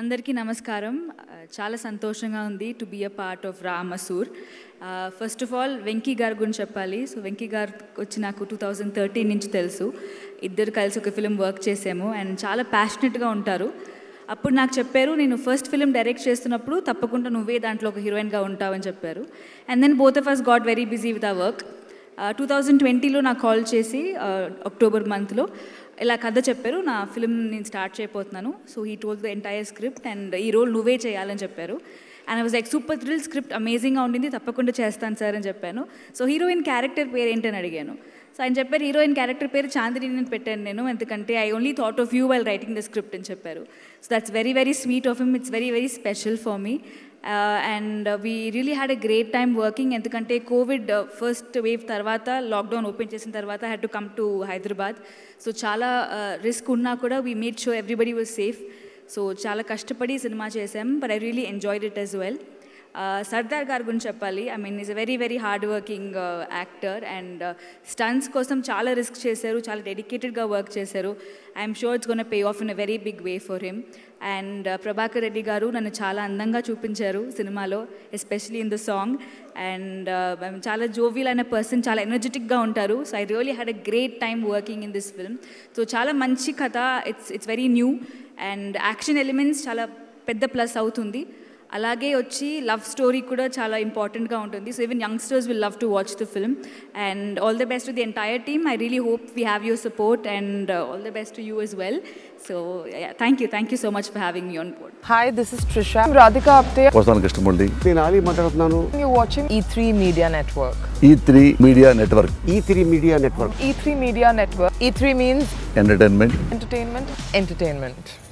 అందరికీ నమస్కారం చాలా సంతోషంగా ఉంది to be a part of Ramasur first of all Venky గారి గురించి చెప్పాలి సో వెంకీ గారు వచ్చి నాకు టూ థౌజండ్ థర్టీన్ నుంచి తెలుసు ఇద్దరు కలిసి ఒక ఫిలిం వర్క్ చేసాము అండ్ చాలా ప్యాషనెట్గా ఉంటారు అప్పుడు నాకు చెప్పారు నేను ఫస్ట్ ఫిలిం డైరెక్ట్ చేస్తున్నప్పుడు తప్పకుండా నువ్వే దాంట్లో ఒక హీరోయిన్గా ఉంటావని చెప్పారు and then both of us got very busy with ఆ వర్క్ టూ థౌజండ్ ట్వంటీలో నాకు కాల్ చేసి అక్టోబర్ మంత్లో ఇలా కథ చెప్పారు నా ఫిలిం నేను స్టార్ట్ చేయబోతున్నాను so he told the entire script and ఈ రోల్ నువ్వే చేయాలని చెప్పారు and I was like super thrill script అమేజింగ్గా ఉండింది తప్పకుండా చేస్తాను సార్ అని చెప్పాను సో హీరోయిన్ క్యారెక్టర్ పేరు ఏంటని అడిగాను సో ఆయన చెప్పారు హీరోయిన్ క్యారెక్టర్ పేరు చాందిని నేను పెట్టాను నేను ఎందుకంటే I only thought of you while writing the script అని చెప్పారు so that's very very sweet of him it's very very special for me and we really had a great time working ఎందుకంటే Covid first wave తర్వాత lockdown open చేసిన తర్వాత had to come to Hyderabad so చాలా risk uh, ఉన్నా కూడా we made sure everybody was safe so చాలా కష్టపడి సినిమా చేసాం but I really enjoyed it as well Sardar గారి గురించి చెప్పాలి I mean is a very very hard working actor and stunts కోసం చాలా రిస్క్ చేశారు చాలా డెడికేటెడ్గా వర్క్ చేశారు I'm sure it's gonna pay off in a very big way for him and Prabhakar Reddy గారు నన్ను చాలా అందంగా చూపించారు సినిమాలో especially in the song and చాలా జోవియల్ అనే పర్సన్ చాలా ఎనర్జెటిక్గా ఉంటారు so I really had a great time working in this film so చాలా మంచి కథ it's it's very new and action elements చాలా పెద్ద ప్లస్ అవుతుంది అలాగే వచ్చి లవ్ స్టోరీ కూడా చాలా ఇంపార్టెంట్గా ఉంటుంది so even youngsters will love to watch the film and all the best to the entire team I really hope we have your support and all the best to you as well so thank you thank you so much for having you on board hi this is Trisha Radhika Apte వస్తాను కృష్ణమూర్తి నేను ఆలి మాట్లాడుతున్నాను you watching E three media network E three media network E three media network E three media network E three means entertainment entertainment entertainment